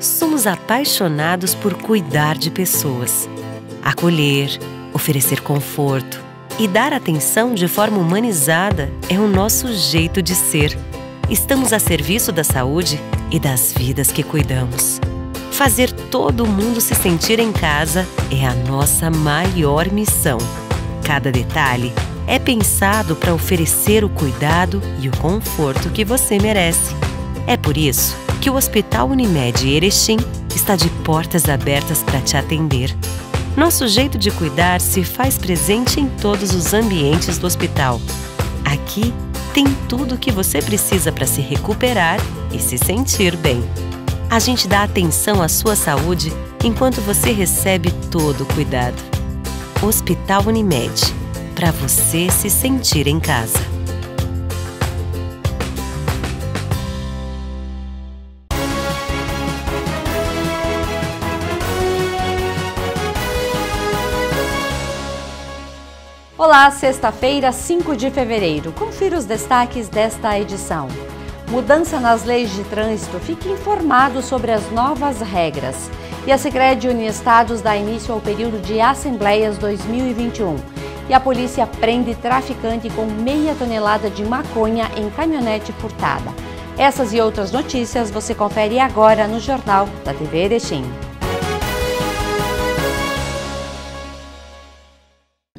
somos apaixonados por cuidar de pessoas, acolher, oferecer conforto e dar atenção de forma humanizada é o nosso jeito de ser. Estamos a serviço da saúde e das vidas que cuidamos. Fazer todo mundo se sentir em casa é a nossa maior missão. Cada detalhe é pensado para oferecer o cuidado e o conforto que você merece. É por isso que o Hospital Unimed Erechim está de portas abertas para te atender. Nosso jeito de cuidar se faz presente em todos os ambientes do hospital. Aqui tem tudo o que você precisa para se recuperar e se sentir bem. A gente dá atenção à sua saúde enquanto você recebe todo o cuidado. Hospital Unimed para você se sentir em casa. Olá, sexta-feira, 5 de fevereiro. Confira os destaques desta edição. Mudança nas leis de trânsito. Fique informado sobre as novas regras. E a Segred Uniestados dá início ao período de Assembleias 2021. E a polícia prende traficante com meia tonelada de maconha em caminhonete furtada. Essas e outras notícias você confere agora no Jornal da TV Erechim.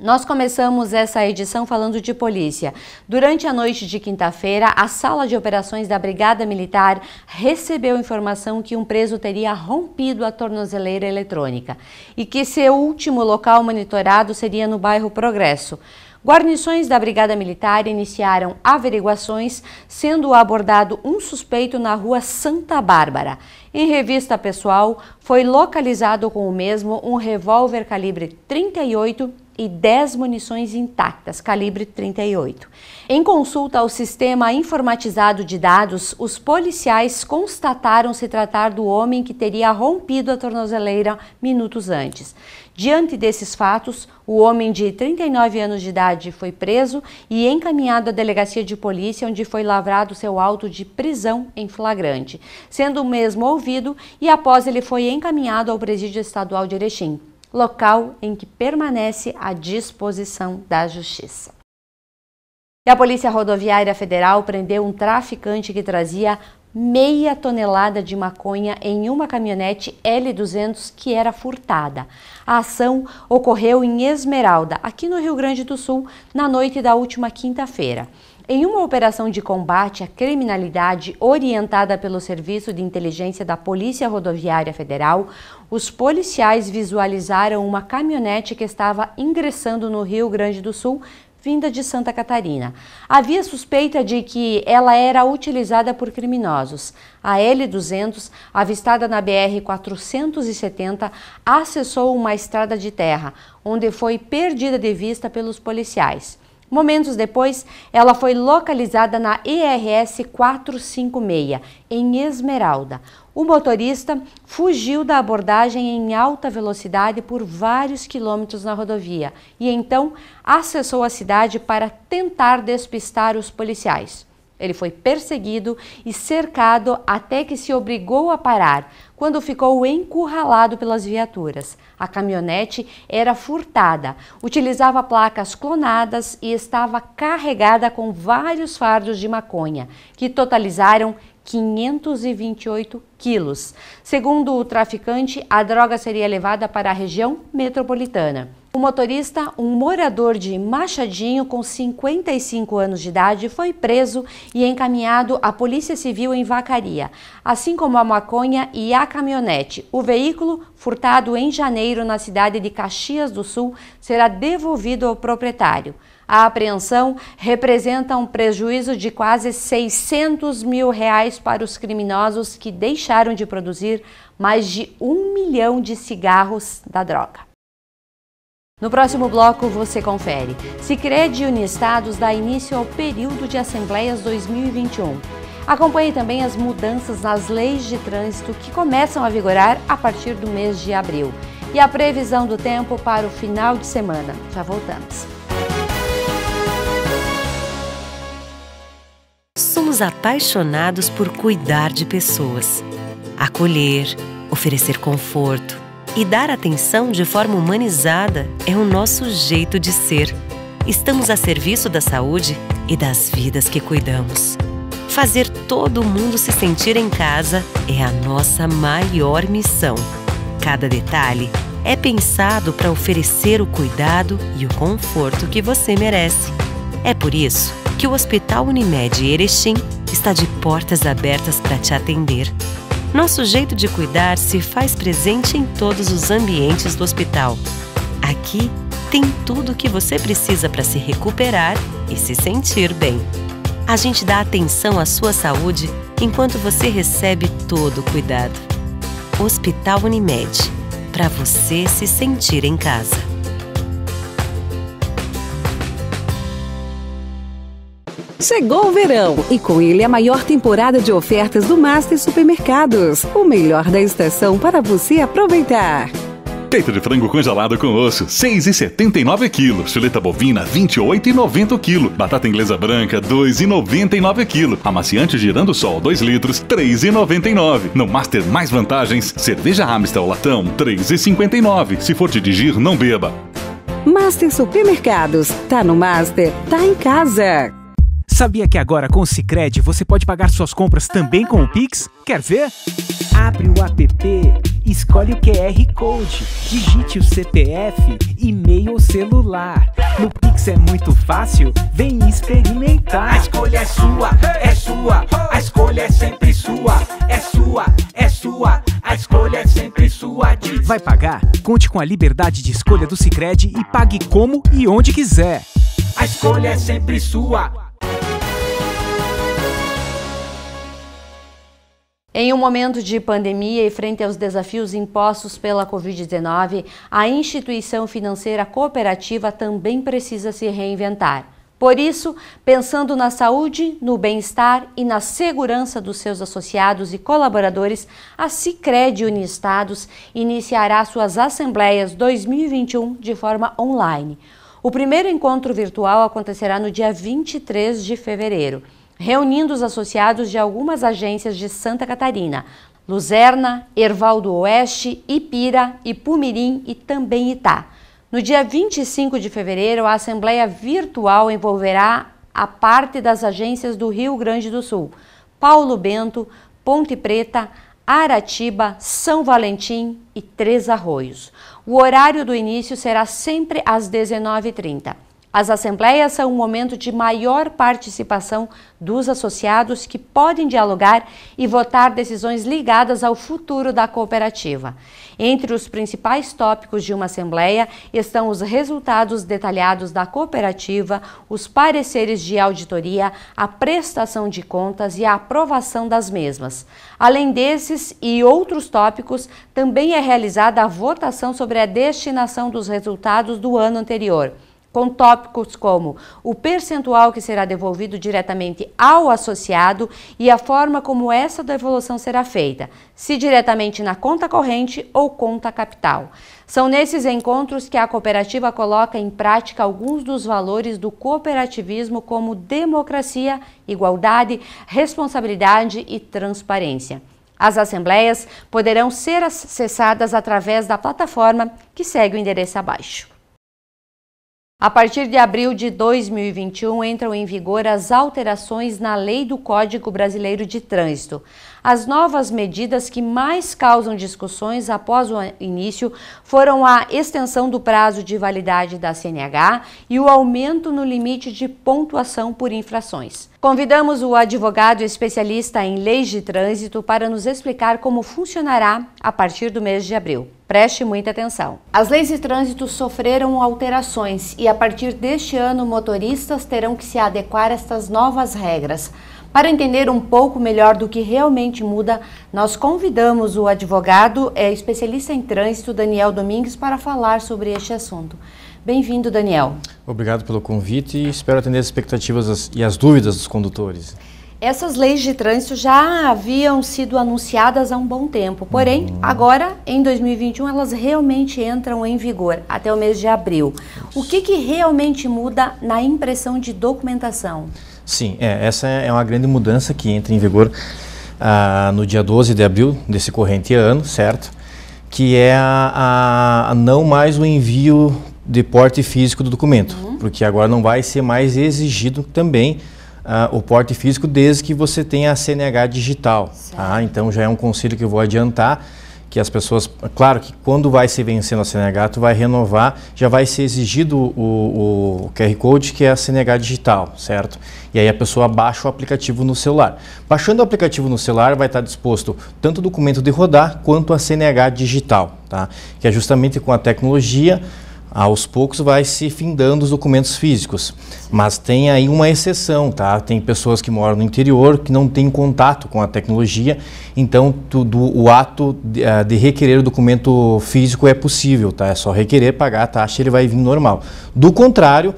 Nós começamos essa edição falando de polícia. Durante a noite de quinta-feira, a sala de operações da Brigada Militar recebeu informação que um preso teria rompido a tornozeleira eletrônica e que seu último local monitorado seria no bairro Progresso. Guarnições da Brigada Militar iniciaram averiguações, sendo abordado um suspeito na rua Santa Bárbara. Em revista pessoal, foi localizado com o mesmo um revólver calibre 38 e 10 munições intactas, calibre 38. Em consulta ao sistema informatizado de dados, os policiais constataram se tratar do homem que teria rompido a tornozeleira minutos antes. Diante desses fatos, o homem de 39 anos de idade foi preso e encaminhado à delegacia de polícia, onde foi lavrado seu auto de prisão em flagrante, sendo o mesmo ouvido e após ele foi encaminhado ao presídio estadual de Erechim local em que permanece à disposição da Justiça. E a Polícia Rodoviária Federal prendeu um traficante que trazia meia tonelada de maconha em uma caminhonete L200 que era furtada. A ação ocorreu em Esmeralda, aqui no Rio Grande do Sul, na noite da última quinta-feira. Em uma operação de combate à criminalidade orientada pelo Serviço de Inteligência da Polícia Rodoviária Federal, os policiais visualizaram uma caminhonete que estava ingressando no Rio Grande do Sul vinda de Santa Catarina. Havia suspeita de que ela era utilizada por criminosos. A L200, avistada na BR-470, acessou uma estrada de terra, onde foi perdida de vista pelos policiais. Momentos depois, ela foi localizada na ERS 456, em Esmeralda. O motorista fugiu da abordagem em alta velocidade por vários quilômetros na rodovia e então acessou a cidade para tentar despistar os policiais. Ele foi perseguido e cercado até que se obrigou a parar, quando ficou encurralado pelas viaturas. A caminhonete era furtada, utilizava placas clonadas e estava carregada com vários fardos de maconha, que totalizaram 528 quilos. Segundo o traficante, a droga seria levada para a região metropolitana. O motorista, um morador de Machadinho com 55 anos de idade, foi preso e encaminhado à Polícia Civil em Vacaria, assim como a maconha e a caminhonete. O veículo, furtado em janeiro na cidade de Caxias do Sul, será devolvido ao proprietário. A apreensão representa um prejuízo de quase 600 mil reais para os criminosos que deixaram de produzir mais de um milhão de cigarros da droga. No próximo bloco você confere. Sicredi e Uniestados dá início ao período de assembleias 2021. Acompanhe também as mudanças nas leis de trânsito que começam a vigorar a partir do mês de abril e a previsão do tempo para o final de semana. Já voltamos. somos apaixonados por cuidar de pessoas, acolher, oferecer conforto e dar atenção de forma humanizada é o nosso jeito de ser. Estamos a serviço da saúde e das vidas que cuidamos. Fazer todo mundo se sentir em casa é a nossa maior missão. Cada detalhe é pensado para oferecer o cuidado e o conforto que você merece. É por isso que o Hospital Unimed Erechim está de portas abertas para te atender. Nosso jeito de cuidar se faz presente em todos os ambientes do hospital. Aqui tem tudo o que você precisa para se recuperar e se sentir bem. A gente dá atenção à sua saúde enquanto você recebe todo o cuidado. Hospital Unimed para você se sentir em casa. Chegou o verão e com ele a maior temporada de ofertas do Master Supermercados. O melhor da estação para você aproveitar. Peito de frango congelado com osso, 6,79 kg. Chuleta bovina, 28,90 kg. Batata inglesa branca, 2,99 kg. Amaciante girando sol, 2 litros, 3,99. No Master Mais Vantagens, cerveja Amstel latão, 3,59. Se for te não beba. Master Supermercados. Tá no Master, tá em casa. Sabia que agora com o Cicred você pode pagar suas compras também com o Pix? Quer ver? Abre o app, escolhe o QR Code, digite o CPF, e-mail ou celular. No Pix é muito fácil, vem experimentar. A escolha é sua, é sua, a escolha é sempre sua, é sua, é sua, a escolha é sempre sua. Diz. Vai pagar? Conte com a liberdade de escolha do Cicred e pague como e onde quiser. A escolha é sempre sua. Em um momento de pandemia e frente aos desafios impostos pela Covid-19, a instituição financeira cooperativa também precisa se reinventar. Por isso, pensando na saúde, no bem-estar e na segurança dos seus associados e colaboradores, a Sicredi Unistados iniciará suas assembleias 2021 de forma online. O primeiro encontro virtual acontecerá no dia 23 de fevereiro reunindo os associados de algumas agências de Santa Catarina, Luzerna, Ervaldo Oeste, Ipira, Ipumirim e também Itá. No dia 25 de fevereiro, a Assembleia Virtual envolverá a parte das agências do Rio Grande do Sul, Paulo Bento, Ponte Preta, Aratiba, São Valentim e Três Arroios. O horário do início será sempre às 19h30. As assembleias são um momento de maior participação dos associados que podem dialogar e votar decisões ligadas ao futuro da cooperativa. Entre os principais tópicos de uma assembleia estão os resultados detalhados da cooperativa, os pareceres de auditoria, a prestação de contas e a aprovação das mesmas. Além desses e outros tópicos, também é realizada a votação sobre a destinação dos resultados do ano anterior com tópicos como o percentual que será devolvido diretamente ao associado e a forma como essa devolução será feita, se diretamente na conta corrente ou conta capital. São nesses encontros que a cooperativa coloca em prática alguns dos valores do cooperativismo, como democracia, igualdade, responsabilidade e transparência. As assembleias poderão ser acessadas através da plataforma que segue o endereço abaixo. A partir de abril de 2021 entram em vigor as alterações na Lei do Código Brasileiro de Trânsito as novas medidas que mais causam discussões após o início foram a extensão do prazo de validade da CNH e o aumento no limite de pontuação por infrações. Convidamos o advogado especialista em leis de trânsito para nos explicar como funcionará a partir do mês de abril. Preste muita atenção. As leis de trânsito sofreram alterações e, a partir deste ano, motoristas terão que se adequar a estas novas regras. Para entender um pouco melhor do que realmente muda, nós convidamos o advogado, é, especialista em trânsito, Daniel Domingues, para falar sobre este assunto. Bem-vindo, Daniel. Obrigado pelo convite e espero atender as expectativas e as dúvidas dos condutores. Essas leis de trânsito já haviam sido anunciadas há um bom tempo, porém, uhum. agora, em 2021, elas realmente entram em vigor até o mês de abril. O que, que realmente muda na impressão de documentação? Sim, é, essa é uma grande mudança que entra em vigor ah, no dia 12 de abril desse corrente ano, certo? Que é a, a não mais o envio de porte físico do documento, uhum. porque agora não vai ser mais exigido também ah, o porte físico desde que você tenha a CNH digital. Tá? Então já é um conselho que eu vou adiantar que as pessoas, claro que quando vai se vencendo a CNH, tu vai renovar, já vai ser exigido o, o, QR Code, que é a CNH digital, certo? E aí a pessoa baixa o aplicativo no celular. Baixando o aplicativo no celular, vai estar disposto tanto o documento de rodar quanto a CNH digital, tá? Que é justamente com a tecnologia aos poucos vai se findando os documentos físicos. Mas tem aí uma exceção, tá? Tem pessoas que moram no interior que não têm contato com a tecnologia, então tudo, o ato de, eh, de requerer o documento físico é possível, tá? É só requerer, pagar a taxa, ele vai vir normal. Do contrário,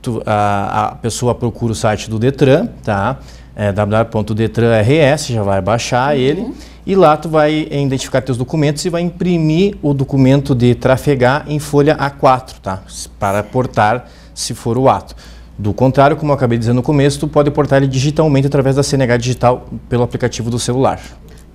tu, a, a, pessoa procura o site do Detran, tá? É, www.detranrs, já vai baixar uhum. ele e lá tu vai eh, identificar teus documentos e vai imprimir o documento de trafegar em folha A4, tá? Para portar, se for o ato. Do contrário, como eu acabei de dizer no começo, tu pode portar ele digitalmente através da CNH digital pelo aplicativo do celular.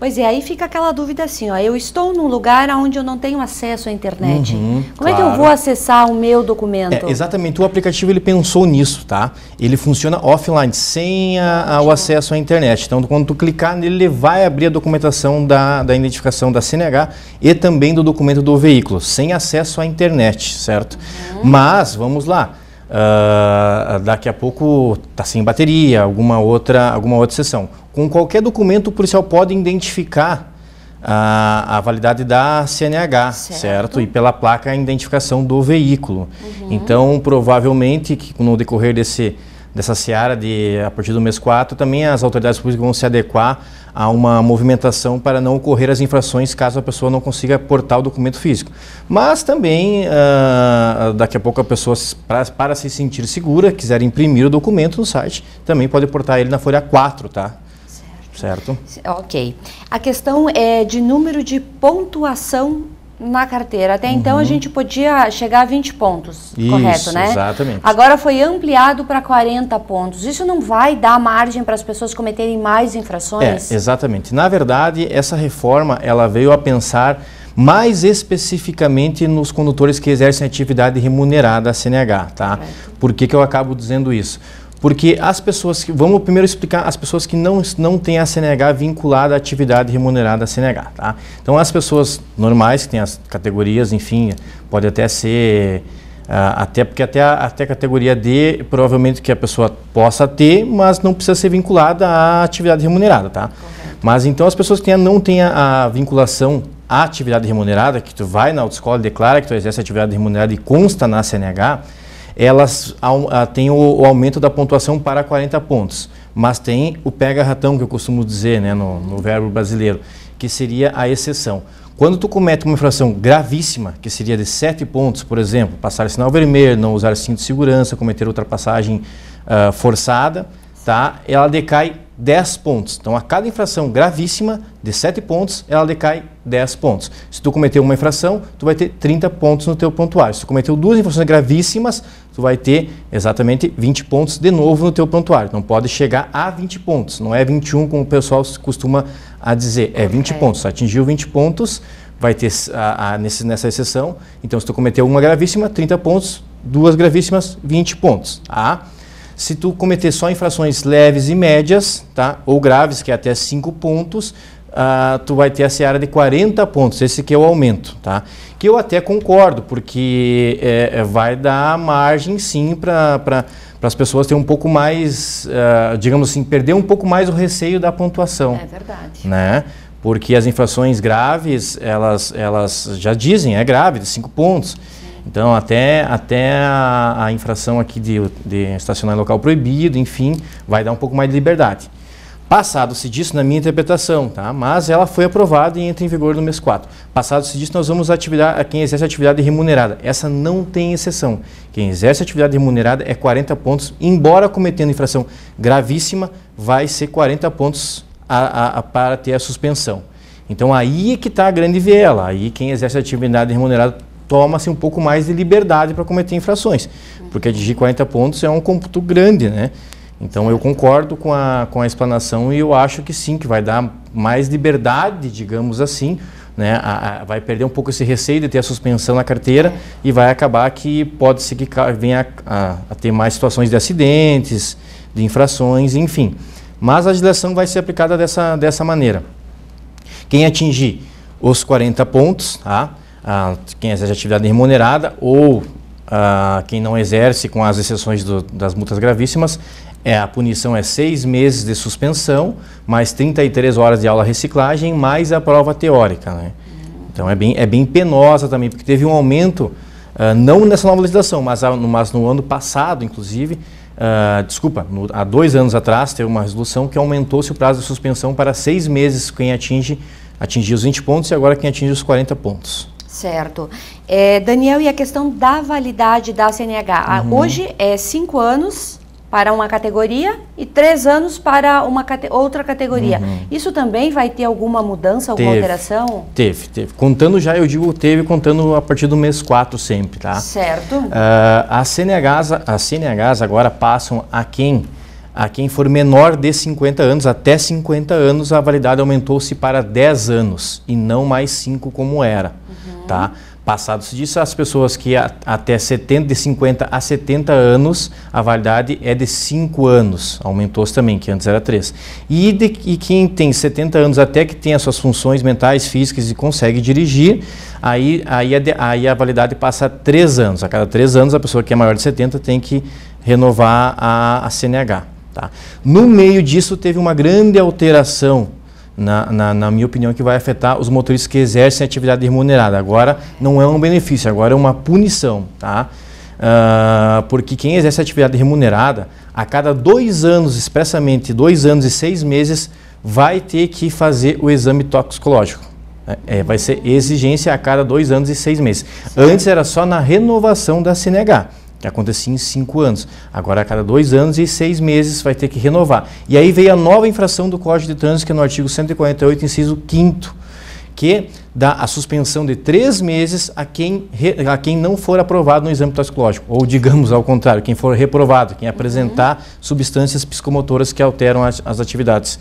Pois é, aí fica aquela dúvida assim, ó, eu estou num lugar onde eu não tenho acesso à internet. Uhum, Como claro. é que eu vou acessar o meu documento? É, exatamente, o aplicativo ele pensou nisso, tá? Ele funciona offline, sem a, a, o acesso à internet. Então, quando tu clicar nele, ele vai abrir a documentação da, da identificação da CNH e também do documento do veículo, sem acesso à internet, certo? Uhum. Mas, vamos lá. Uh, daqui a pouco tá sem bateria, alguma outra, alguma outra sessão. Com qualquer documento, o policial pode identificar a, a validade da CNH, certo. certo? E pela placa, a identificação do veículo. Uhum. Então, provavelmente, que no decorrer desse, dessa seara, de, a partir do mês 4, também as autoridades públicas vão se adequar a uma movimentação para não ocorrer as infrações caso a pessoa não consiga portar o documento físico. Mas também, uh, daqui a pouco, a pessoa, pra, para se sentir segura, quiser imprimir o documento no site, também pode portar ele na folha 4, tá? Certo. Ok. A questão é de número de pontuação na carteira. Até uhum. então a uhum. gente podia chegar a 20 pontos, Isso, correto, né? Exatamente. Agora foi ampliado para 40 pontos. Isso não vai dar margem para as pessoas cometerem mais infrações? É, exatamente. Na verdade, essa reforma ela veio a pensar mais especificamente nos condutores que exercem atividade remunerada a CNH, tá? Correto. Por que, que eu acabo dizendo isso? Porque as pessoas que. Vamos primeiro explicar as pessoas que não, não têm a CNH vinculada à atividade remunerada à CNH, tá? Então, as pessoas normais, que têm as categorias, enfim, pode até ser. Uh, até porque até a, até a categoria D, provavelmente que a pessoa possa ter, mas não precisa ser vinculada à atividade remunerada, tá? Mas então as pessoas que tenha, não têm a, a vinculação à atividade remunerada, que tu vai na autoescola, declara que tu exerce atividade remunerada e consta na CNH, elas ah, têm o, aumento da pontuação para 40 pontos, mas tem o pega-ratão, que eu costumo dizer né, no, no verbo brasileiro, que seria a exceção. Quando tu comete uma infração gravíssima, que seria de 7 pontos, por exemplo, passar sinal vermelho, não usar cinto de segurança, cometer ultrapassagem uh, forçada, tá? ela decai 10 pontos. Então, a cada infração gravíssima de 7 pontos, ela decai 10 pontos. Se tu cometeu uma infração, tu vai ter 30 pontos no teu pontuário. Se tu cometeu duas infrações gravíssimas, tu vai ter exatamente 20 pontos de novo no teu prontuário. Não pode chegar a 20 pontos, não é 21 como o pessoal costuma a dizer, é 20 okay. pontos. Atingiu 20 pontos, vai ter a, a, nesse, nessa exceção. Então, se tu cometeu uma gravíssima, 30 pontos, duas gravíssimas, 20 pontos. Tá? Se tu cometer só infrações leves e médias, tá? ou graves, que é até 5 pontos, ah, tu vai ter a seara de 40 pontos. Esse que é o aumento, tá? Que eu até concordo, porque é, é vai dar margem sim para pra, as pessoas terem um pouco mais, ah, digamos assim, perder um pouco mais o receio da pontuação. É verdade. Né? Porque as infrações graves, elas, elas já dizem, é grave, de 5 pontos. Então, até, até a, a infração aqui de, de estacionar em local proibido, enfim, vai dar um pouco mais de liberdade. Passado-se disso, na minha interpretação, tá? mas ela foi aprovada e entra em vigor no mês 4. Passado-se disso, nós vamos ativar a quem exerce atividade remunerada. Essa não tem exceção. Quem exerce atividade remunerada é 40 pontos, embora cometendo infração gravíssima, vai ser 40 pontos a, a, a, para ter a suspensão. Então aí é que está a grande viela. Aí quem exerce atividade remunerada toma-se um pouco mais de liberdade para cometer infrações, porque atingir 40 pontos é um cômputo grande, né? Então eu concordo com a, com a explanação e eu acho que sim, que vai dar mais liberdade, digamos assim, né? A, a, vai perder um pouco esse receio de ter a suspensão na carteira e vai acabar que pode ser que venha a, a ter mais situações de acidentes, de infrações, enfim. Mas a legislação vai ser aplicada dessa, dessa maneira. Quem atingir os 40 pontos, tá? quem exerce atividade remunerada ou a ah, quem não exerce, com as exceções do, das multas gravíssimas, é, a punição é seis meses de suspensão, mais 33 horas de aula reciclagem, mais a prova teórica. Né? Então é bem, é bem penosa também, porque teve um aumento, uh, não nessa nova legislação, mas, a, ah, mas no ano passado, inclusive, uh, desculpa, no, há dois anos atrás, teve uma resolução que aumentou-se o prazo de suspensão para seis meses quem atinge atingir os 20 pontos e agora quem atinge os 40 pontos. Certo. É, Daniel, e a questão da validade da CNH? Uhum. Hoje é cinco anos para uma categoria e três anos para uma cate outra categoria. Uhum. Isso também vai ter alguma mudança, alguma teve, alteração? Teve, teve. Contando já, eu digo teve, contando a partir do mês 4 sempre, tá? Certo. Uh, as, CNHs, as CNHs agora passam a quem, a quem for menor de 50 anos, até 50 anos, a validade aumentou-se para 10 anos e não mais 5 como era, uhum. tá? Tá? passado se disso, as pessoas que até 70, de 50 a 70 anos, a validade é de 5 anos, aumentou também, que antes era 3. E, de, e quem tem 70 anos até que tem as suas funções mentais, físicas e consegue dirigir, aí, aí, a, aí a validade passa a 3 anos. A cada 3 anos, a pessoa que é maior de 70 tem que renovar a, a CNH. Tá? No meio disso, teve uma grande alteração na, na, na, minha opinião, é que vai afetar os motoristas que exercem atividade remunerada. Agora não é um benefício, agora é uma punição, tá? Uh, porque quem exerce atividade remunerada, a cada dois anos, expressamente dois anos e seis meses, vai ter que fazer o exame toxicológico. É, é vai ser exigência a cada dois anos e seis meses. Sim. Antes era só na renovação da CNH que acontecia em cinco anos. Agora, a cada dois anos e seis meses, vai ter que renovar. E aí veio a nova infração do Código de Trânsito, que é no artigo 148, inciso 5 que dá a suspensão de três meses a quem, a quem não for aprovado no exame toxicológico. Ou, digamos ao contrário, quem for reprovado, quem apresentar uhum. substâncias psicomotoras que alteram as, as atividades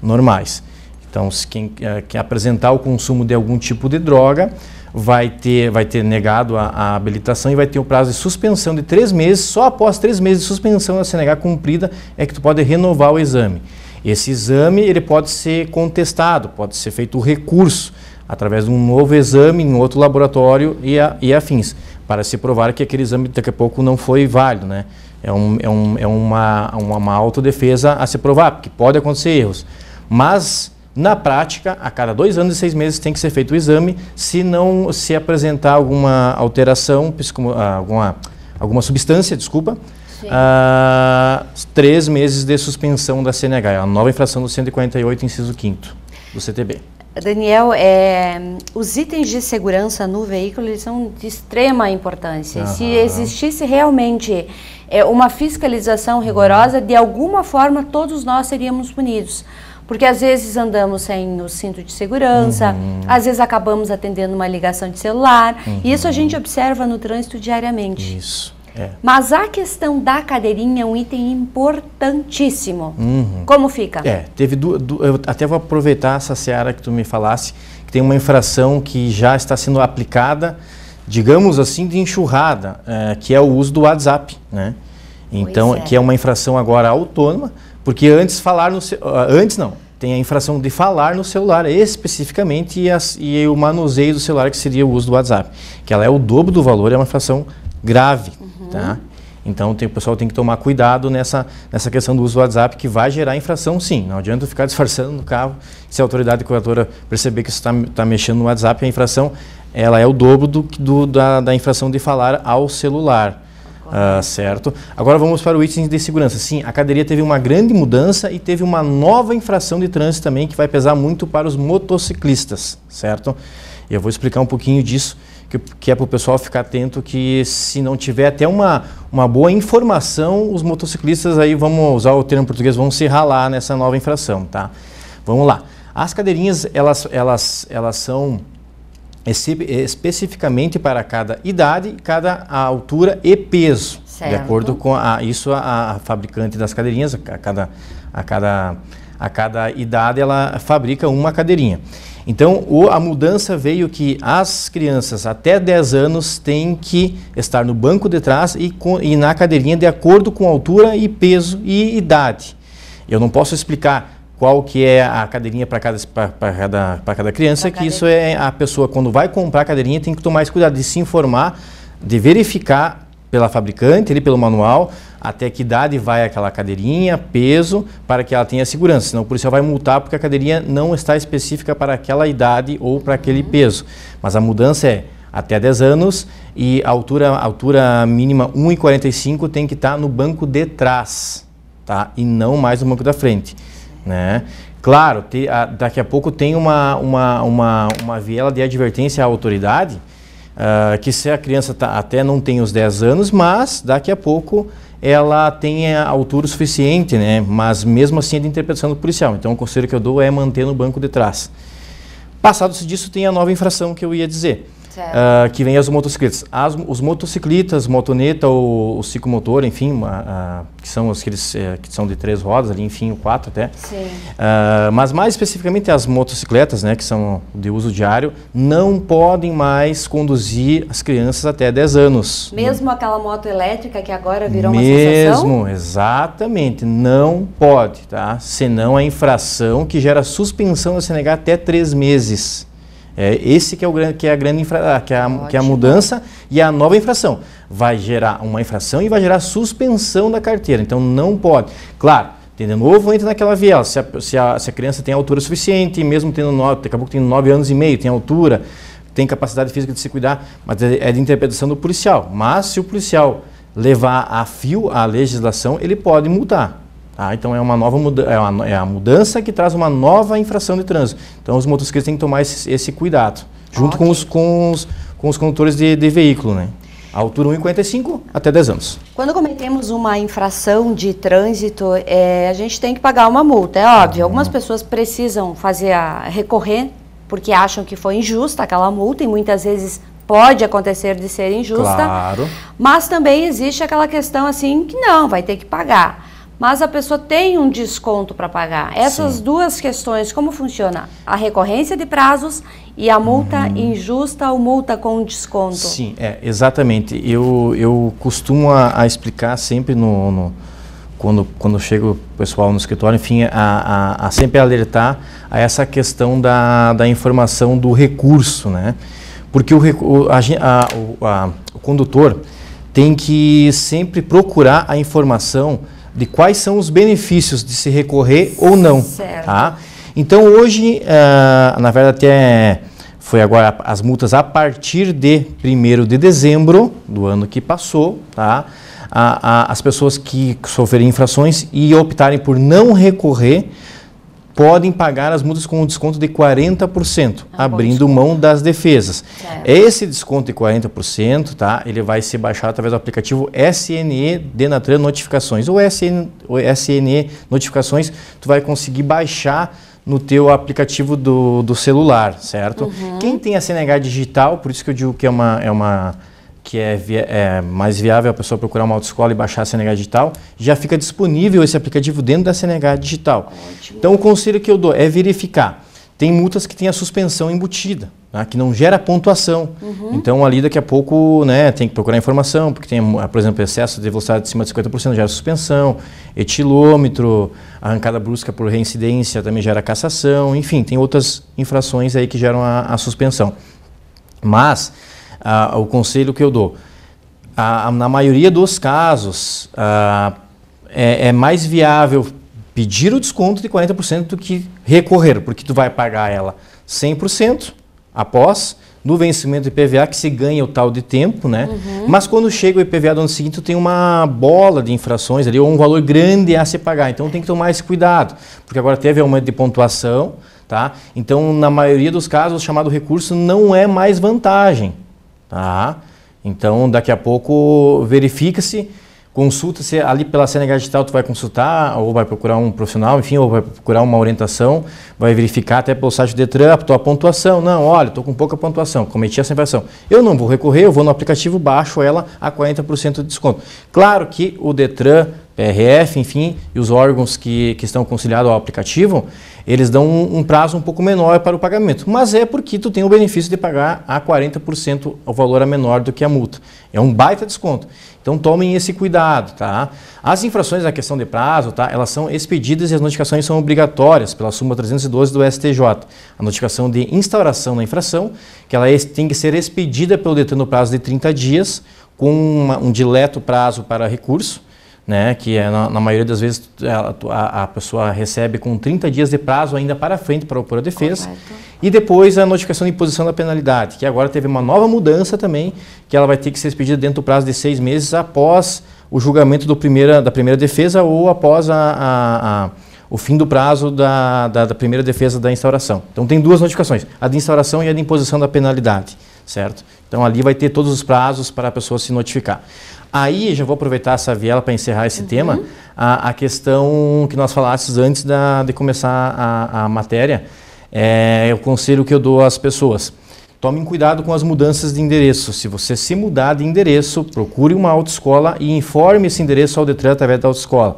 normais. Então, se quem, eh, quem apresentar o consumo de algum tipo de droga, vai ter, vai ter negado a, a habilitação e vai ter o um prazo de suspensão de três meses. Só após três meses de suspensão da CNH cumprida é que tu pode renovar o exame. Esse exame ele pode ser contestado, pode ser feito recurso através de um novo exame em outro laboratório e, a, e afins, para se provar que aquele exame daqui a pouco não foi válido, né? É, um, é, um, é uma, uma, uma autodefesa a se provar, porque pode acontecer erros. Mas na prática, a cada dois anos e seis meses tem que ser feito o exame. Se não se apresentar alguma alteração, ah, alguma, alguma substância, desculpa, ah, três meses de suspensão da CNH, é a nova infração do 148, inciso 5 do CTB. Daniel, é, os itens de segurança no veículo eles são de extrema importância. Uhum. Se existisse realmente é, uma fiscalização rigorosa, de alguma forma todos nós seríamos punidos. Porque às vezes andamos sem o cinto de segurança, uhum. às vezes acabamos atendendo uma ligação de celular. Uhum. E isso a uhum. gente observa no trânsito diariamente. Isso. É. Mas a questão da cadeirinha é um item importantíssimo. Uhum. Como fica? É, teve duas. Du eu até vou aproveitar essa seara que tu me falasse, que tem uma infração que já está sendo aplicada, digamos assim, de enxurrada, é, que é o uso do WhatsApp, né? Então, é. que é uma infração agora autônoma, porque antes falar no ah, antes não, tem a infração de falar no celular especificamente e, as, e, o manuseio do celular que seria o uso do WhatsApp, que ela é o dobro do valor, é uma infração grave, uhum. tá? Então tem, o pessoal tem que tomar cuidado nessa, nessa questão do uso do WhatsApp, que vai gerar infração sim. Não adianta ficar disfarçando no carro. Se a autoridade coletora perceber que você está tá mexendo no WhatsApp, a infração ela é o dobro do, do da, da infração de falar ao celular. Uh, certo? Agora vamos para o item de segurança. Sim, a cadeia teve uma grande mudança e teve uma nova infração de trânsito também que vai pesar muito para os motociclistas, certo? Eu vou explicar um pouquinho disso, que, que é para o pessoal ficar atento que se não tiver até uma, uma boa informação, os motociclistas aí, vamos usar o termo português, vão se ralar nessa nova infração, tá? Vamos lá. As cadeirinhas, elas, elas, elas são especificamente para cada idade, cada altura e peso, certo. de acordo com a, isso a, a, fabricante das cadeirinhas, a cada, a, cada, a cada idade ela fabrica uma cadeirinha. Então o, a mudança veio que as crianças até 10 anos têm que estar no banco de trás e, com, e na cadeirinha de acordo com altura e peso e idade. Eu não posso explicar qual que é a cadeirinha para cada, cada, cada criança, pra que isso é a pessoa, quando vai comprar a cadeirinha, tem que tomar esse cuidado de se informar, de verificar pela fabricante, ali pelo manual, até que idade vai aquela cadeirinha, peso, para que ela tenha segurança. Senão o policial vai multar porque a cadeirinha não está específica para aquela idade ou para aquele uhum. peso. Mas a mudança é até 10 anos e a altura, altura mínima 1,45 tem que estar tá no banco de trás, tá? E não mais no banco da frente. Né? Claro, te, a, daqui a pouco tem uma, uma, uma, uma viela de advertência à autoridade, uh, que se a criança tá, até não tem os 10 anos, mas daqui a pouco ela tem a altura suficiente, né? mas mesmo assim é de interpretação do policial. Então o conselho que eu dou é manter no banco de trás. Passado disso, tem a nova infração que eu ia dizer. Uh, que vem as motocicletas. As, os motociclistas, motoneta, o, o ciclomotor, enfim, que são os que, eles, eh, que são de três rodas ali, enfim, quatro até. Uh, mas mais especificamente as motocicletas, né, que são de uso diário, não podem mais conduzir as crianças até 10 anos. Mesmo não. aquela moto elétrica que agora virou Mesmo, uma sensação? Mesmo, exatamente, não pode, tá? Senão a infração que gera suspensão da CNH até três meses. É, esse que é, o, que é a grande infra, ah, que é a, que é a mudança e a nova infração. Vai gerar uma infração e vai gerar suspensão da carteira. Então não pode. Claro, tem de novo, entra naquela viela. Se a, se a, se a criança tem altura suficiente, mesmo tendo nove, daqui a pouco tem nove anos e meio, tem altura, tem capacidade física de se cuidar, mas é, é de interpretação do policial. Mas se o policial levar a fio a legislação, ele pode multar. Ah, Então é uma nova muda é, uma, é a mudança que traz uma nova infração de trânsito. Então os motociclistas têm que tomar esse, esse cuidado, junto ah, com, os, com, os, com os condutores de, de veículo. Né? A altura 1,55 até 10 anos. Quando cometemos uma infração de trânsito, é, a gente tem que pagar uma multa, é óbvio. Uhum. Algumas pessoas precisam fazer a, recorrer porque acham que foi injusta aquela multa e muitas vezes pode acontecer de ser injusta. Claro. Mas também existe aquela questão assim que não, vai ter que pagar mas a pessoa tem um desconto para pagar. Essas Sim. duas questões, como funciona? A recorrência de prazos e a multa uhum. injusta ou multa com desconto? Sim, é, exatamente. Eu, eu costumo a, a explicar sempre no, no, quando, quando chega o pessoal no escritório, enfim, a, a, a sempre alertar a essa questão da, da informação do recurso, né? Porque o, a o condutor tem que sempre procurar a informação de quais são os benefícios de se recorrer ou não. Certo. Tá? Então hoje, uh, na verdade, até foi agora as multas a partir de 1 de dezembro do ano que passou, tá? A, a, as pessoas que sofrerem infrações e optarem por não recorrer, podem pagar as multas com um desconto de 40%, ah, abrindo mão das defesas. Certo. Esse desconto de 40%, tá? Ele vai ser baixado através do aplicativo SNE Denatran Notificações ou SN, SNE Notificações, tu vai conseguir baixar no teu aplicativo do, do celular, certo? Uhum. Quem tem a CNH digital, por isso que eu digo que é uma, é uma que é, é, mais viável a pessoa procurar uma autoescola e baixar a CNH Digital, já fica disponível esse aplicativo dentro da CNH Digital. Ótimo. Então, o conselho que eu dou é verificar. Tem multas que têm a suspensão embutida, né, que não gera pontuação. Uhum. Então, ali daqui a pouco né, tem que procurar informação, porque tem, ah, por exemplo, excesso de velocidade acima de 50% gera suspensão, etilômetro, arrancada brusca por reincidência também gera cassação, enfim, tem outras infrações aí que geram a, a suspensão. Mas ah, o conselho que eu dou. Ah, na maioria dos casos, ah, é, é, mais viável pedir o desconto de 40% do que recorrer, porque tu vai pagar ela 100% após, no vencimento do IPVA, que se ganha o tal de tempo, né? Uhum. Mas quando chega o IPVA do ano seguinte, tu tem uma bola de infrações ali, ou um valor grande a se pagar. Então tem que tomar esse cuidado, porque agora teve aumento de pontuação, tá? Então, na maioria dos casos, o chamado recurso não é mais vantagem. Tá? Então, daqui a pouco, verifica-se, consulta-se ali pela CNH Digital, tu vai consultar, ou vai procurar um profissional, enfim, ou vai procurar uma orientação, vai verificar até pelo site do Detran a tua pontuação. Não, olha, estou com pouca pontuação, cometi essa infração. Eu não vou recorrer, eu vou no aplicativo, baixo ela a 40% de desconto. Claro que o Detran PRF, enfim, e os órgãos que, que estão conciliados ao aplicativo, eles dão um, um, prazo um pouco menor para o pagamento. Mas é porque tu tem o benefício de pagar a 40% o valor a é menor do que a multa. É um baita desconto. Então tomem esse cuidado, tá? As infrações na questão de prazo, tá? Elas são expedidas e as notificações são obrigatórias pela súmula 312 do STJ. A notificação de instauração da infração, que ela tem que ser expedida pelo DETRAN no prazo de 30 dias, com uma, um dileto prazo para recurso né, que é na, na, maioria das vezes a, a, pessoa recebe com 30 dias de prazo ainda para frente para opor a defesa. Correto. E depois a notificação de imposição da penalidade, que agora teve uma nova mudança também, que ela vai ter que ser expedida dentro do prazo de seis meses após o julgamento do primeira, da primeira defesa ou após a, a, a o fim do prazo da, da, da, primeira defesa da instauração. Então tem duas notificações, a de instauração e a de imposição da penalidade, certo? Então ali vai ter todos os prazos para a pessoa se notificar. Aí, já vou aproveitar essa viela para encerrar esse uhum. tema, a, a, questão que nós falássemos antes da, de começar a, a matéria, é, é o conselho que eu dou às pessoas. Tomem cuidado com as mudanças de endereço. Se você se mudar de endereço, procure uma autoescola e informe esse endereço ao Detran através da autoescola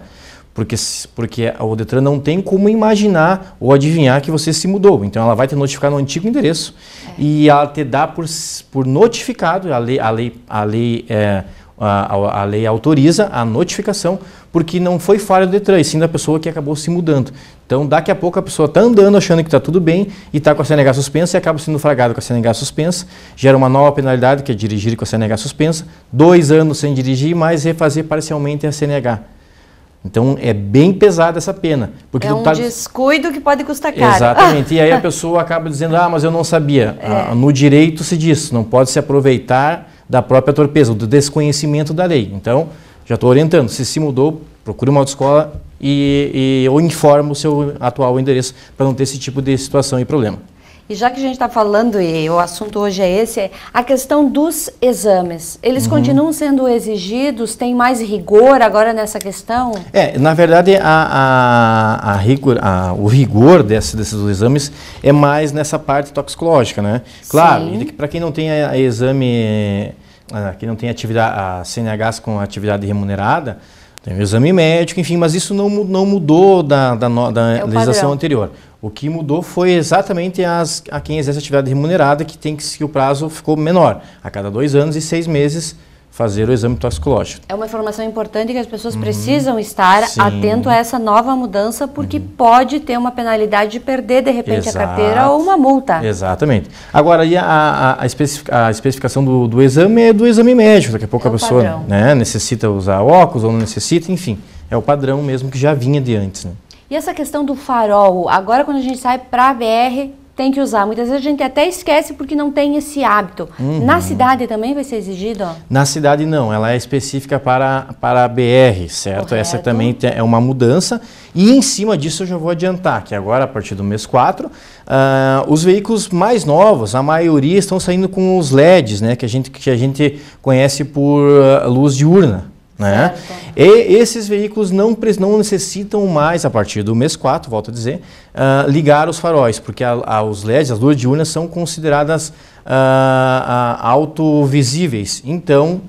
porque, porque o Detran não tem como imaginar ou adivinhar que você se mudou. Então ela vai te notificar no antigo endereço é. e ela te dá por, por notificado, a lei, a lei, a lei é, a, a, lei autoriza a notificação, porque não foi falha do Detran, e sim da pessoa que acabou se mudando. Então, daqui a pouco a pessoa está andando achando que está tudo bem e está com a CNH suspensa e acaba sendo flagrado com a CNH suspensa, gera uma nova penalidade, que é dirigir com a CNH suspensa, dois anos sem dirigir, mas refazer parcialmente a CNH. Então é bem pesada essa pena. Porque é um tá... descuido que pode custar caro. Exatamente. e aí a pessoa acaba dizendo, ah, mas eu não sabia. É. Ah, no direito se diz, não pode se aproveitar da própria torpeza, do desconhecimento da lei. Então, já estou orientando, se se mudou, procure uma autoescola e, e, ou informe o seu atual endereço para não ter esse tipo de situação e problema. E já que a gente está falando, e o assunto hoje é esse, é a questão dos exames. Eles uhum. continuam sendo exigidos? Tem mais rigor agora nessa questão? É, na verdade, a, a, a rigor, a, o rigor desse, desses exames é mais nessa parte toxicológica, né? Claro, para quem não tem a, exame, quem não tem atividade, a CNH com atividade remunerada, tem o exame médico, enfim, mas isso não, não mudou da, da, da é legislação padrão. anterior. O que mudou foi exatamente as, a quem exerce atividade remunerada, que tem que, o prazo ficou menor, a cada dois anos e seis meses fazer o exame toxicológico. É uma informação importante que as pessoas uhum. precisam estar Sim. atento a essa nova mudança, porque uhum. pode ter uma penalidade de perder, de repente, Exato. a carteira ou uma multa. Exatamente. Agora, a, a, a, a especificação do, do, exame é do exame médico. Daqui a pouco é a pessoa né, necessita usar óculos ou não necessita, enfim. É o padrão mesmo que já vinha de antes. Né? E essa questão do farol, agora quando a gente sai para a BR, tem que usar. Muitas vezes a gente até esquece porque não tem esse hábito. Uhum. Na cidade também vai ser exigido? Na cidade não, ela é específica para, para a BR, certo? Correto. Essa também é uma mudança. E em cima disso eu já vou adiantar que agora, a partir do mês 4, uh, ah, os veículos mais novos, a maioria estão saindo com os LEDs, né? Que a gente, que a gente conhece por ah, luz diurna. Né? E esses veículos não, não necessitam mais, a partir do mês 4, volto a dizer, uh, ligar os faróis, porque a, a, os LEDs, as luzes diurnas, são consideradas uh, uh, autovisíveis. Então,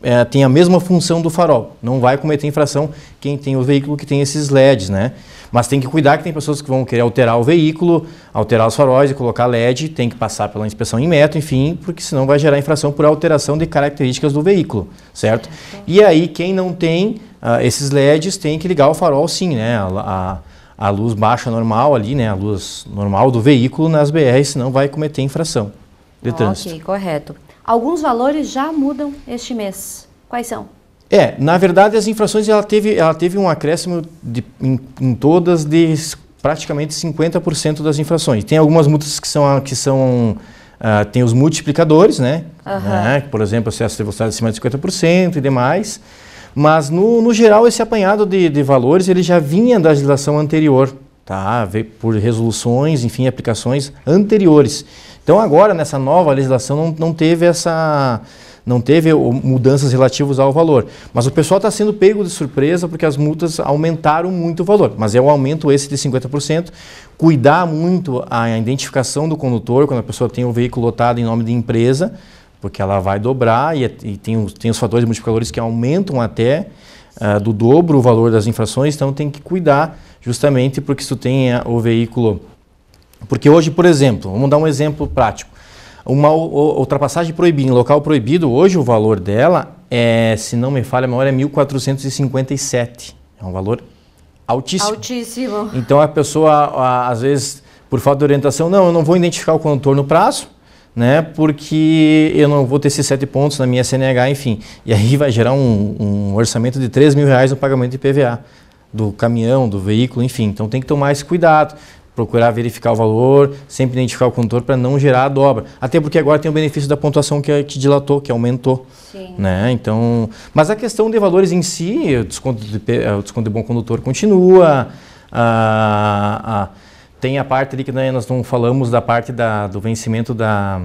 uh, tem a mesma função do farol. Não vai cometer infração quem tem o veículo que tem esses LEDs. Né? Mas tem que cuidar que tem pessoas que vão querer alterar o veículo, alterar os faróis e colocar LED, tem que passar pela inspeção em metro, enfim, porque senão vai gerar infração por alteração de características do veículo, certo? E aí quem não tem uh, esses LEDs tem que ligar o farol sim, né? A, a, a luz baixa normal ali, né? A luz normal do veículo nas BR, senão vai cometer infração de trânsito. Ok, correto. Alguns valores já mudam este mês. Quais são? É, na verdade as infrações ela teve, ela teve um acréscimo de, em, em, todas de praticamente 50% das infrações. Tem algumas multas que são que são uh, tem os multiplicadores, né? Uhum. né? Por exemplo, acesso de velocidade acima de 50% e demais. Mas no, no geral esse apanhado de, de valores ele já vinha da legislação anterior, tá? Por resoluções, enfim, aplicações anteriores. Então agora nessa nova legislação não, não teve essa não teve mudanças relativas ao valor. Mas o pessoal está sendo pego de surpresa porque as multas aumentaram muito o valor. Mas é um aumento esse de 50%. Cuidar muito a identificação do condutor, quando a pessoa tem o veículo lotado em nome de empresa, porque ela vai dobrar e, é, e tem, os, tem os fatores multiplicadores que aumentam até uh, do dobro o valor das infrações, então tem que cuidar justamente porque se tu tem o veículo... Porque hoje, por exemplo, vamos dar um exemplo prático. Uma ultrapassagem proibida em local proibido, hoje o valor dela é, se não me falha a memória, é 1.457. É um valor altíssimo. Altíssimo. Então a pessoa, a, às vezes, por falta de orientação, não, eu não vou identificar o condutor no prazo, né? Porque eu não vou ter esses sete pontos na minha CNH, enfim. E aí vai gerar um, um orçamento de 3 mil reais no pagamento de PVA do caminhão, do veículo, enfim. Então tem que tomar esse cuidado procurar verificar o valor, sempre identificar o condutor para não gerar a dobra. Até porque agora tem o benefício da pontuação que te é, dilatou, que aumentou. Sim. Né? Então, mas a questão de valores em si, o desconto de, o desconto de bom condutor continua. A, a, tem a parte ali que né, nós não falamos da parte da, do vencimento da,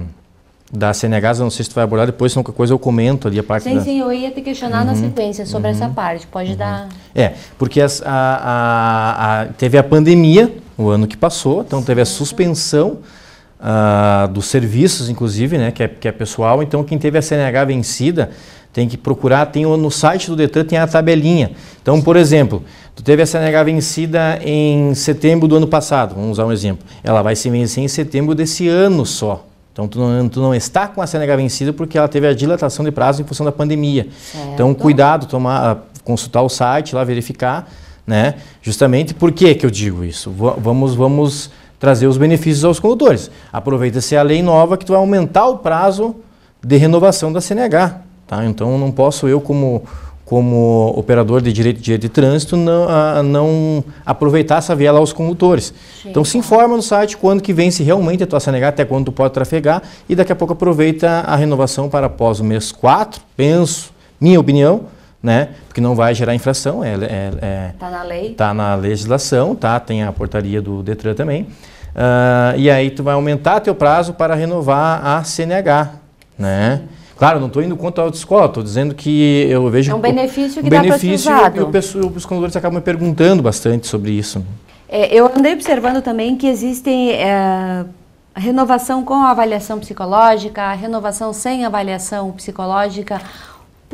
da CNH, não sei se tu vai abordar depois, se alguma coisa eu comento ali a parte Sim, da... sim, eu ia te questionar uhum, na sequência sobre uhum, essa parte, pode uhum. dar... É, porque as, a, a, a, teve a pandemia, o ano que passou. Então teve a suspensão uh, dos serviços, inclusive, né, que, é, que é pessoal. Então quem teve a CNH vencida tem que procurar, tem no site do Detran tem a tabelinha. Então, por exemplo, tu teve a CNH vencida em setembro do ano passado, vamos usar um exemplo. Ela vai se vencer em setembro desse ano só. Então, tu não, tu não está com a CNH vencida porque ela teve a dilatação de prazo em função da pandemia. Certo. Então, cuidado, tomar, ah, consultar o site lá, verificar né? Justamente por que, que eu digo isso? Vamos, vamos trazer os benefícios aos condutores. Aproveita-se a lei nova que vai aumentar o prazo de renovação da CNH. Tá? Então não posso eu, como, como operador de direito, direito de trânsito, não, a, não aproveitar essa viela aos condutores. Sim. Então se informa no site quando que vence realmente a tua CNH, até quando tu pode trafegar, e daqui a pouco aproveita a renovação para após o mês 4, penso, minha opinião, né? Porque não vai gerar infração, é, é, é tá na lei, tá na legislação, tá? Tem a portaria do Detran também. Uh, e aí tu vai aumentar teu prazo para renovar a CNH, né? Sim. Claro, não estou indo contra a autoescola, estou dizendo que eu vejo... É um benefício que o, dá para e, e os condutores acabam me perguntando bastante sobre isso. É, eu andei observando também que existem é, renovação com avaliação psicológica, renovação sem avaliação psicológica,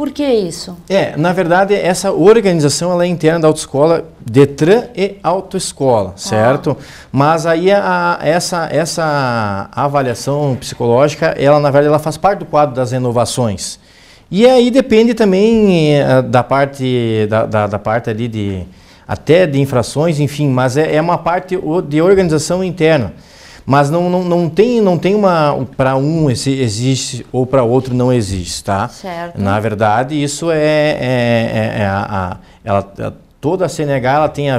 por que isso? É, na verdade, essa organização ela é interna da autoescola Detran e autoescola, tá. certo? Ah. Mas aí a, essa, essa avaliação psicológica, ela na verdade ela faz parte do quadro das renovações. E aí depende também eh, da parte da, da, da, parte ali de até de infrações, enfim, mas é, é uma parte de organização interna. Mas não, não, não tem, não tem uma. Para um existe ou para outro não existe, tá? Certo. Na verdade, isso é. é, é, é a, a, ela, a, toda a CNH ela tem a,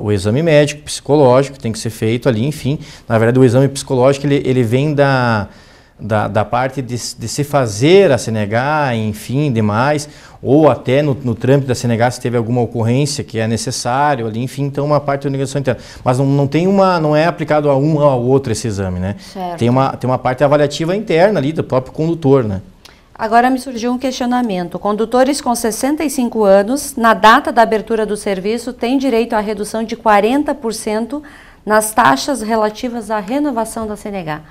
o exame médico, psicológico, tem que ser feito ali, enfim. Na verdade, o exame psicológico ele, ele vem da da, da parte de, de, se fazer a CNH, enfim, demais, ou até no, no trâmite da CNH se teve alguma ocorrência que é necessário ali, enfim, então uma parte da negociação interna. Mas não, não tem uma, não é aplicado a um ou ao outro esse exame, né? Certo. Tem uma, tem uma parte avaliativa interna ali do próprio condutor, né? Agora me surgiu um questionamento. Condutores com 65 anos, na data da abertura do serviço, têm direito à redução de 40% nas taxas relativas à renovação da CNH.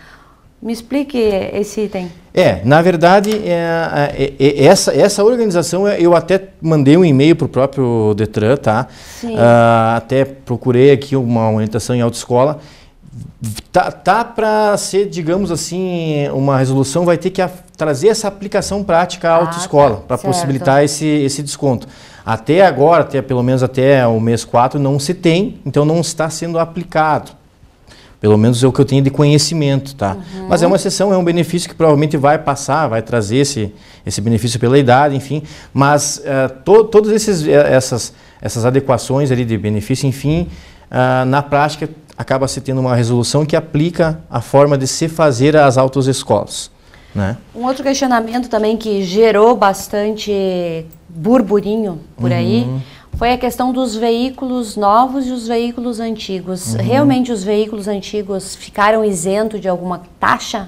Me explique esse item. É, na verdade, é, é, é, essa, essa organização, é, eu até mandei um e-mail para o próprio Detran, tá? Sim. Uh, até procurei aqui uma orientação em autoescola. Tá, tá para ser, digamos assim, uma resolução, vai ter que trazer essa aplicação prática à ah, autoescola, tá. para possibilitar esse, esse desconto. Até agora, até, pelo menos até o mês 4, não se tem, então não está sendo aplicado. Pelo menos é o que eu tenho de conhecimento, tá? Uhum. Mas é uma exceção, é um benefício que provavelmente vai passar, vai trazer esse, esse benefício pela idade, enfim. Mas uh, to, todas eh, essas, essas adequações ali de benefício, enfim, uh, na prática acaba se tendo uma resolução que aplica a forma de se fazer as autoescolas. Né? Um outro questionamento também que gerou bastante burburinho por uhum. aí foi a questão dos veículos novos e os veículos antigos. Uhum. Realmente os veículos antigos ficaram isentos de alguma taxa?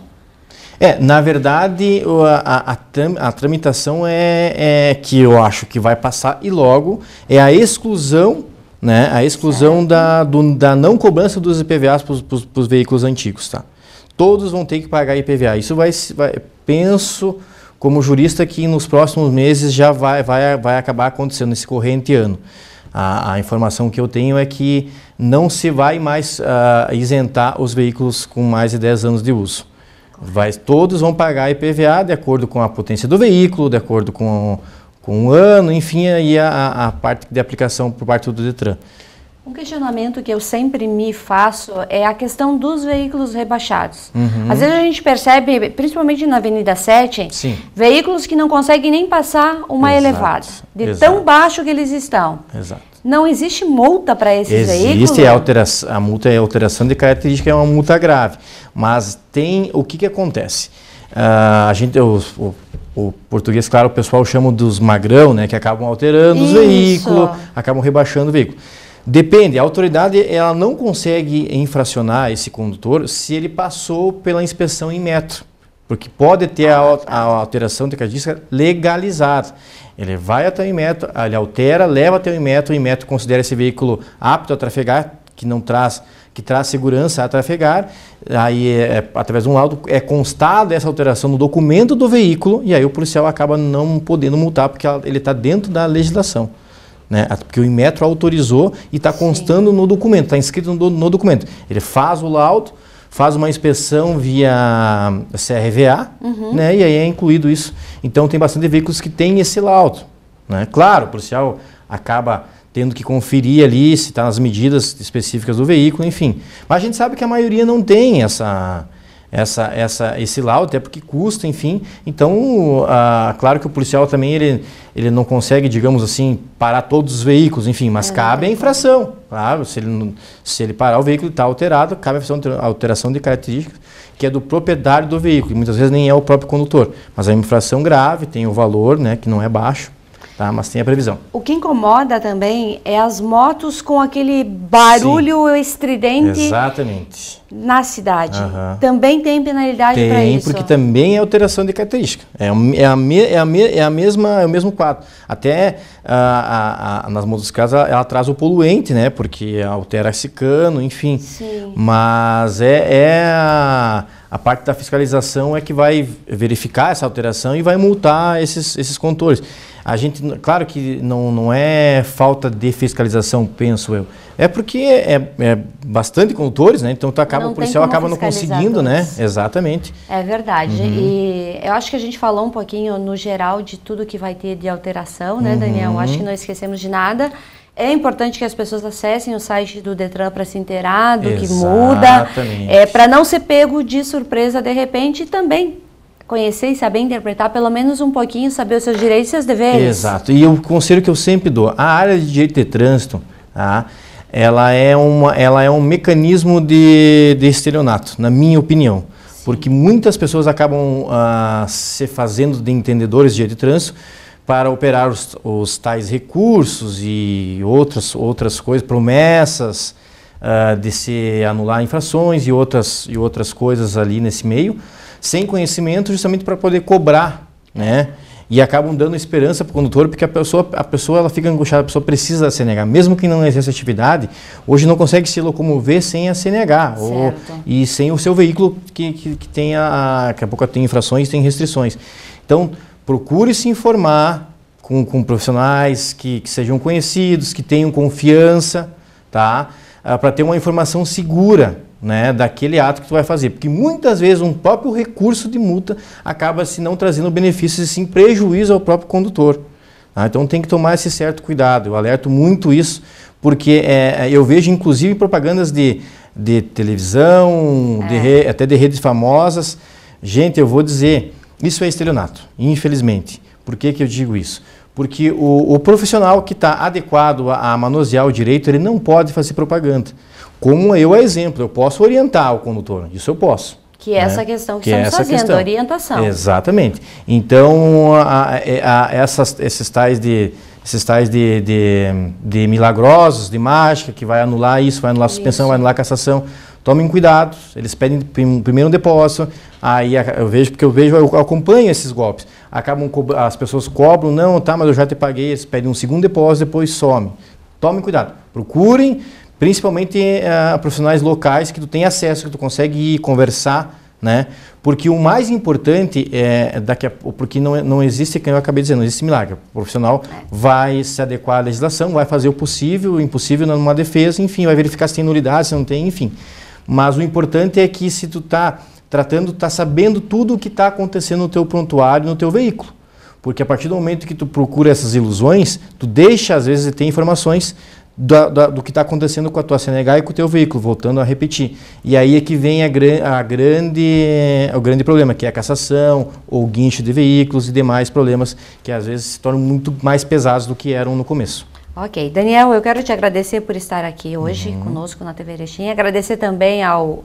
É, na verdade, a, a, a tramitação é, é, que eu acho que vai passar e logo é a exclusão, né? A exclusão da, do, da não cobrança dos IPVAs para os veículos antigos, tá? Todos vão ter que pagar IPVA. Isso vai, vai penso, como jurista que nos próximos meses já vai, vai, vai acabar acontecendo esse corrente ano. A, a informação que eu tenho é que não se vai mais uh, isentar os veículos com mais de 10 anos de uso. Vai, todos vão pagar IPVA de acordo com a potência do veículo, de acordo com, com o ano, enfim, aí a, a parte de aplicação por parte do DETRAN. Um questionamento que eu sempre me faço é a questão dos veículos rebaixados. Uhum. Às vezes a gente percebe, principalmente na Avenida 7, Sim. veículos que não conseguem nem passar uma Exato. elevada, de Exato. tão baixo que eles estão. Exato. Não existe multa para esses existe veículos? Existe, a, alteração, a multa é alteração de característica, é uma multa grave. Mas tem, o que, que acontece? Uh, a gente, o português, claro, o pessoal chama dos magrão, né, que acabam alterando Isso. os veículos, acabam rebaixando o veículo. Depende, a autoridade ela não consegue infracionar esse condutor se ele passou pela inspeção em metro, porque pode ter a, a alteração tecadística legalizada. Ele vai até o metro, ele altera, leva até o metro, o metro considera esse veículo apto a trafegar, que não traz que traz segurança a trafegar, aí é, é, através de um laudo é constada essa alteração no documento do veículo e aí o policial acaba não podendo multar porque ele está dentro da legislação. Né? Porque o Inmetro autorizou e está constando Sim. no documento, está inscrito no, no, documento. Ele faz o laudo, faz uma inspeção via CRVA, uhum. né? e aí é incluído isso. Então tem bastante veículos que tem esse laudo. Né? Claro, o policial acaba tendo que conferir ali se está nas medidas específicas do veículo, enfim. Mas a gente sabe que a maioria não tem essa, essa, essa, esse laudo, até porque custa, enfim. Então, claro que o policial também ele, ele não consegue, digamos assim, parar todos os veículos, enfim, mas é, cabe a infração. Claro, se ele, se ele parar o veículo e está alterado, cabe a alteração de características, que é do proprietário do veículo, e muitas vezes nem é o próprio condutor. Mas é a infração grave tem o valor, né, que não é baixo tá? Mas tem a previsão. O que incomoda também é as motos com aquele barulho Sim, estridente. Exatamente. Na cidade. Uhum. Também tem penalidade para isso? Tem, porque também é alteração de característica. É, é, a, me, é, a, me, é a mesma, é o mesmo quadro. Até ah, a, a, nas motos de ela, ela, traz o poluente, né? Porque altera esse cano, enfim. Sim. Mas é, é a, a parte da fiscalização é que vai verificar essa alteração e vai multar esses, esses controles A gente claro que não, não é falta de fiscalização, penso eu. É porque é, é, é bastante condutores, né? Então tu acaba, o policial acaba não conseguindo, né? Exatamente. É verdade. Uhum. E eu acho que a gente falou um pouquinho no geral de tudo que vai ter de alteração, né, uhum. Daniel? Acho que não esquecemos de nada. É importante que as pessoas acessem o site do Detran para se inteirar do Exatamente. que muda, é, para não ser pego de surpresa de repente e também conhecer e saber interpretar, pelo menos um pouquinho, saber os seus direitos e seus deveres. Exato. E o conselho que eu sempre dou, a área de direito de trânsito, tá? ela, é uma, ela é um mecanismo de, de estelionato, na minha opinião. Porque muitas pessoas acabam ah, se fazendo de entendedores de direito de trânsito para operar os, os tais recursos e outras, outras coisas, promessas, Uh, de se anular infrações e outras, e outras coisas ali nesse meio sem conhecimento justamente para poder cobrar, né? E acabam dando esperança para o condutor, porque a pessoa, a pessoa ela fica angustiada, a pessoa precisa da CNH. Mesmo quem não exerce atividade, hoje não consegue se locomover sem a CNH ou, e sem o seu veículo que, que, que tenha, daqui a pouco tem infrações, tem restrições. Então, procure se informar com, com profissionais que, que sejam conhecidos, que tenham confiança, tá? Ah, para ter uma informação segura, né, daquele ato que tu vai fazer. Porque muitas vezes um próprio recurso de multa acaba se não trazendo benefícios e sim prejuízo ao próprio condutor. Ah, então tem que tomar esse certo cuidado. Eu alerto muito isso, porque é, é eu vejo inclusive propagandas de, de televisão, é. de re, até de redes famosas. Gente, eu vou dizer, isso é estelionato, infelizmente. Por que, que eu digo isso? Porque o, o profissional que está adequado a, a, manusear o direito, ele não pode fazer propaganda. Como eu a exemplo, eu posso orientar o condutor, isso eu posso. Que é né? essa né? questão que, que é estamos é fazendo, questão. orientação. Exatamente. Então, a, a, é, a essas, esses tais de esses tais de, de, de, milagrosos, de mágica, que vai anular isso, vai anular suspensão, isso. vai anular cassação. Tomem cuidado, eles pedem primeiro um depósito, aí eu vejo, porque eu vejo, eu acompanho esses golpes. Acabam, as pessoas cobram, não, tá, mas eu já te paguei, eles pedem um segundo depósito, depois some. Tomem cuidado, procurem, Principalmente uh, profissionais locais que tu tem acesso, que tu consegue ir conversar, né? Porque o mais importante é daqui a, porque não, não existe, como eu acabei dizendo, não existe milagre. O profissional é. vai se adequar à legislação, vai fazer o possível, o impossível numa defesa, enfim, vai verificar se tem nulidade, se não tem, enfim. Mas o importante é que se tu está tratando, está sabendo tudo o que está acontecendo no teu prontuário, no teu veículo. Porque a partir do momento que tu procura essas ilusões, tu deixa às vezes de ter informações do que está acontecendo com a tua CNH e com o teu veículo, voltando a repetir. E aí é que vem a, a grande, o grande problema, que é a cassação, ou guincho de veículos e demais problemas que às vezes se tornam muito mais pesados do que eram no começo. Ok. Daniel, eu quero te agradecer por estar aqui hoje uhum. conosco na TV Erechim. Agradecer também ao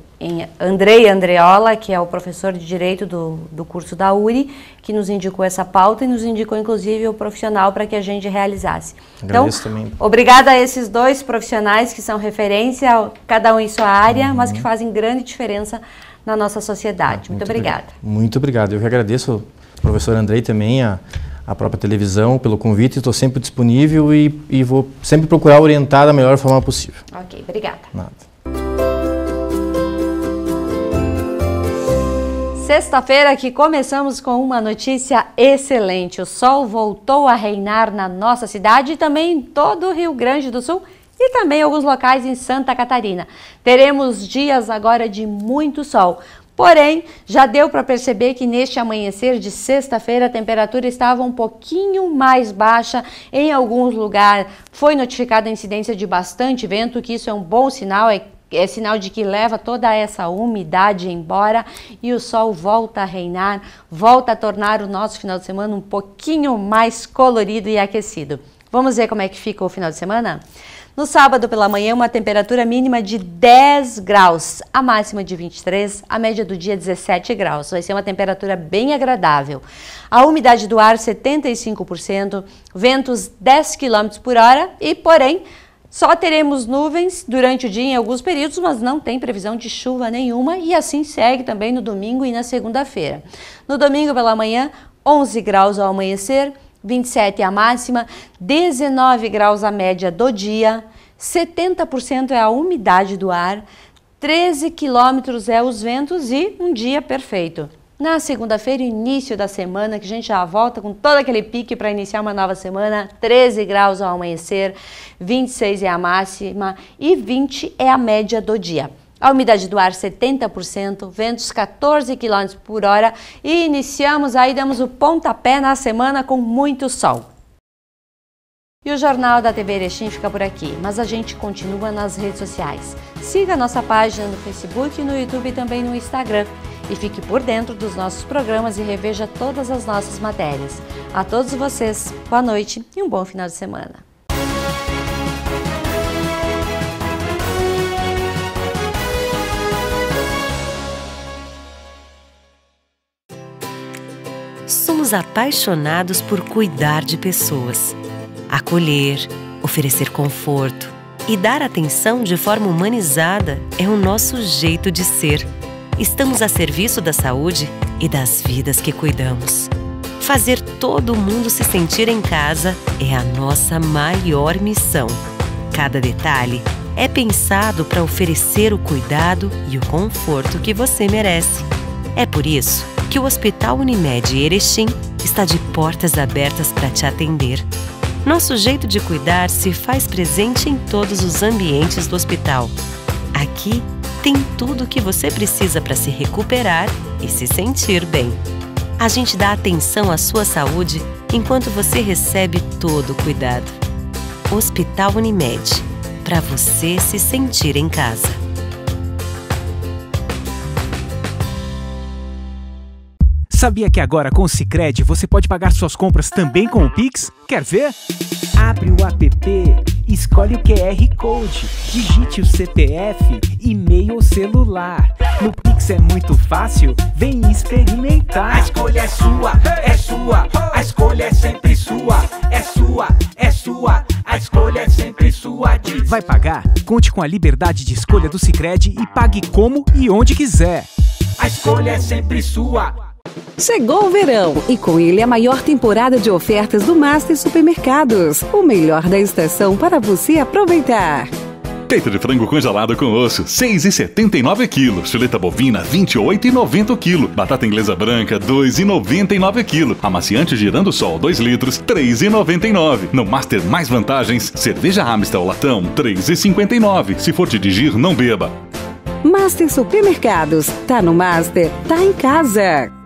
Andrei Andreola, que é o professor de Direito do, do curso da URI, que nos indicou essa pauta e nos indicou, inclusive, o profissional para que a gente realizasse. Agradeço então, também. obrigada a esses dois profissionais que são referência, cada um em sua área, uhum. mas que uhum. fazem grande diferença na nossa sociedade. Ah, muito, Muito obrigada. Muito obrigado. Eu que agradeço ao professor Andrei também, a a própria televisão pelo convite. Estou sempre disponível e, e, vou sempre procurar orientar da melhor forma possível. Ok, obrigada. Nada. Sexta-feira que começamos com uma notícia excelente. O sol voltou a reinar na nossa cidade e também em todo o Rio Grande do Sul e também alguns locais em Santa Catarina. Teremos dias agora de muito sol. Porém, já deu para perceber que neste amanhecer de sexta-feira a temperatura estava um pouquinho mais baixa em alguns lugares. Foi notificada a incidência de bastante vento, que isso é um bom sinal, é é sinal de que leva toda essa umidade embora e o sol volta a reinar, volta a tornar o nosso final de semana um pouquinho mais colorido e aquecido. Vamos ver como é que fica o final de semana? No sábado pela manhã, uma temperatura mínima de 10 graus, a máxima de 23, a média do dia 17 graus. Vai ser uma temperatura bem agradável. A umidade do ar 75%, ventos 10 km por hora e, porém, só teremos nuvens durante o dia em alguns períodos, mas não tem previsão de chuva nenhuma e assim segue também no domingo e na segunda-feira. No domingo pela manhã, 11 graus ao amanhecer, 27 é a máxima, 19 graus a média do dia, 70% é a umidade do ar, 13 quilômetros é os ventos e um dia perfeito. Na segunda-feira, início da semana, que a gente já volta com todo aquele pique para iniciar uma nova semana, 13 graus ao amanhecer, 26 é a máxima e 20 é a média do dia a umidade do ar 70%, ventos 14 km por hora e iniciamos aí, damos o pontapé na semana com muito sol. E o Jornal da TV Erechim fica por aqui, mas a gente continua nas redes sociais. Siga a nossa página no Facebook, no YouTube e também no Instagram. E fique por dentro dos nossos programas e reveja todas as nossas matérias. A todos vocês, boa noite e um bom final de semana. apaixonados por cuidar de pessoas, acolher, oferecer conforto e dar atenção de forma humanizada é o nosso jeito de ser. Estamos a serviço da saúde e das vidas que cuidamos. Fazer todo mundo se sentir em casa é a nossa maior missão. Cada detalhe é pensado para oferecer o cuidado e o conforto que você merece. É por isso que o Hospital Unimed Erechim está de portas abertas para te atender. Nosso jeito de cuidar se faz presente em todos os ambientes do hospital. Aqui tem tudo o que você precisa para se recuperar e se sentir bem. A gente dá atenção à sua saúde enquanto você recebe todo o cuidado. Hospital Unimed para você se sentir em casa. Sabia que agora com o Cicred você pode pagar suas compras também com o Pix? Quer ver? Abre o app, escolhe o QR Code, digite o CPF, e-mail ou celular. No Pix é muito fácil, vem experimentar. A escolha é sua, é sua, a escolha é sempre sua, é sua, é sua, a escolha é sempre sua. Diz. Vai pagar? Conte com a liberdade de escolha do Cicred e pague como e onde quiser. A escolha é sempre sua. Chegou o verão e com ele a maior temporada de ofertas do Master Supermercados. O melhor da estação para você aproveitar. Peito de frango congelado com osso, 6,79 kg. Chuleta bovina, 28,90 kg. Batata inglesa branca, 2,99 kg. Amaciante girando sol, 2 litros, 3,99. No Master Mais Vantagens, cerveja Amstel latão, 3,59. Se for te digir, não beba. Master Supermercados. Tá no Master, tá em casa.